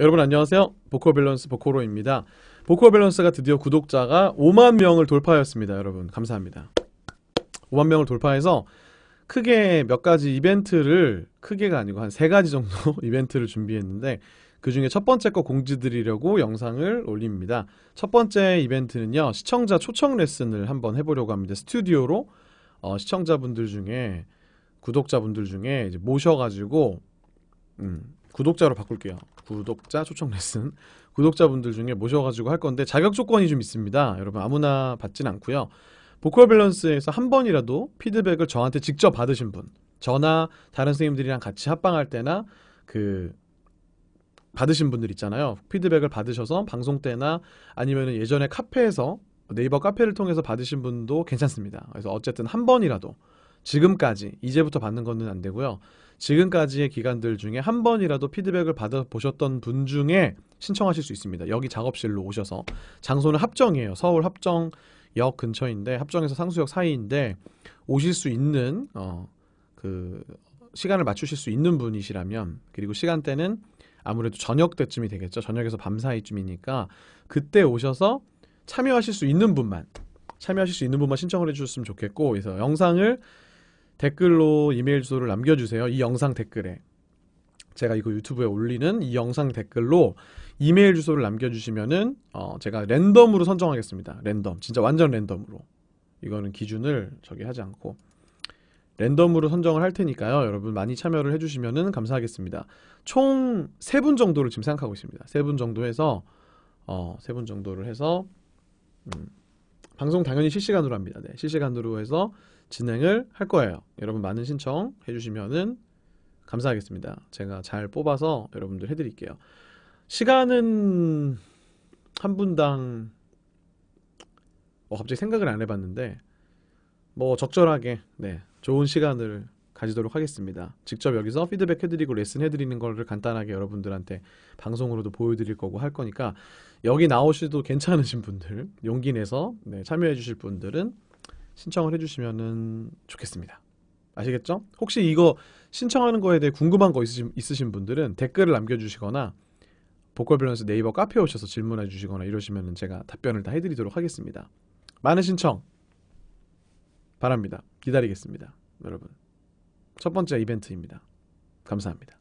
여러분 안녕하세요. 보코 밸런스 보코로입니다. 보코 밸런스가 드디어 구독자가 5만 명을 돌파하였습니다. 여러분 감사합니다. 5만 명을 돌파해서 크게 몇 가지 이벤트를 크게가 아니고 한 세 가지 정도 이벤트를 준비했는데 그 중에 첫 번째 거 공지드리려고 영상을 올립니다. 첫 번째 이벤트는요. 시청자 초청 레슨을 한번 해보려고 합니다. 스튜디오로 어, 시청자분들 중에 구독자분들 중에 모셔가지고 음, 구독자로 바꿀게요. 구독자 초청 레슨 구독자분들 중에 모셔가지고 할 건데 자격 조건이 좀 있습니다. 여러분 아무나 받진 않고요. 보컬 밸런스에서 한 번이라도 피드백을 저한테 직접 받으신 분 저나 다른 선생님들이랑 같이 합방할 때나 그 받으신 분들 있잖아요. 피드백을 받으셔서 방송 때나 아니면 예전에 카페에서 네이버 카페를 통해서 받으신 분도 괜찮습니다. 그래서 어쨌든 한 번이라도 지금까지 이제부터 받는 거는 안 되고요. 지금까지의 기간들 중에 한 번이라도 피드백을 받아 보셨던 분 중에 신청하실 수 있습니다. 여기 작업실로 오셔서 장소는 합정이에요. 서울 합정역 근처인데 합정에서 상수역 사이인데 오실 수 있는 어그 시간을 맞추실 수 있는 분이시라면 그리고 시간대는 아무래도 저녁 때쯤이 되겠죠. 저녁에서 밤 사이쯤이니까 그때 오셔서 참여하실 수 있는 분만 참여하실 수 있는 분만 신청을 해주셨으면 좋겠고 그래서 영상을 댓글로 이메일 주소를 남겨주세요. 이 영상 댓글에. 제가 이거 유튜브에 올리는 이 영상 댓글로 이메일 주소를 남겨주시면은 어 제가 랜덤으로 선정하겠습니다. 랜덤. 진짜 완전 랜덤으로. 이거는 기준을 저기 하지 않고. 랜덤으로 선정을 할 테니까요. 여러분 많이 참여를 해주시면 감사하겠습니다. 총 세 분 정도를 지금 생각하고 있습니다. 세 분 정도 해서, 어, 세 분 정도를 해서, 음, 방송 당연히 실시간으로 합니다. 네, 실시간으로 해서 진행을 할 거예요. 여러분 많은 신청 해주시면은 감사하겠습니다. 제가 잘 뽑아서 여러분들 해드릴게요. 시간은 한 분당 어, 갑자기 생각을 안 해봤는데 뭐 적절하게 네 좋은 시간을 가지도록 하겠습니다. 직접 여기서 피드백 해드리고 레슨 해드리는 거를 간단하게 여러분들한테 방송으로도 보여드릴 거고 할 거니까 여기 나오셔도 괜찮으신 분들 용기 내서 네, 참여해 주실 분들은 신청을 해주시면 좋겠습니다. 아시겠죠? 혹시 이거 신청하는 거에 대해 궁금한 거 있으신, 있으신 분들은 댓글을 남겨주시거나 보컬 밸런스 네이버 카페에 오셔서 질문해 주시거나 이러시면 제가 답변을 다 해드리도록 하겠습니다. 많은 신청 바랍니다. 기다리겠습니다. 여러분. 첫 번째 이벤트입니다. 감사합니다.